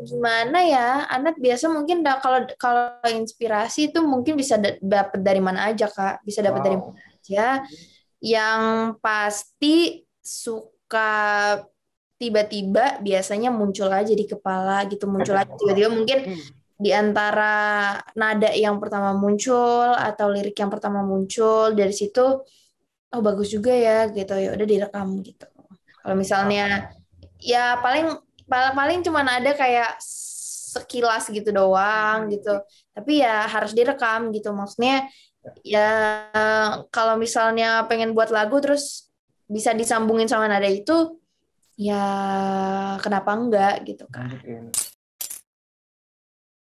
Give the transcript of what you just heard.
gimana ya anak biasa mungkin kalau kalau inspirasi itu mungkin bisa dapat dari mana aja kak bisa dapat wow. dari mana aja yang pasti suka tiba-tiba biasanya muncul aja di kepala gitu muncul aja tiba-tiba mungkin hmm. di antara nada yang pertama muncul atau lirik yang pertama muncul dari situ oh bagus juga ya gitu ya udah direkam gitu kalau misalnya ya paling paling paling cuman ada kayak sekilas gitu doang hmm. gitu tapi ya harus direkam gitu maksudnya ya kalau misalnya pengen buat lagu terus bisa disambungin sama nada itu ya kenapa enggak gitu kan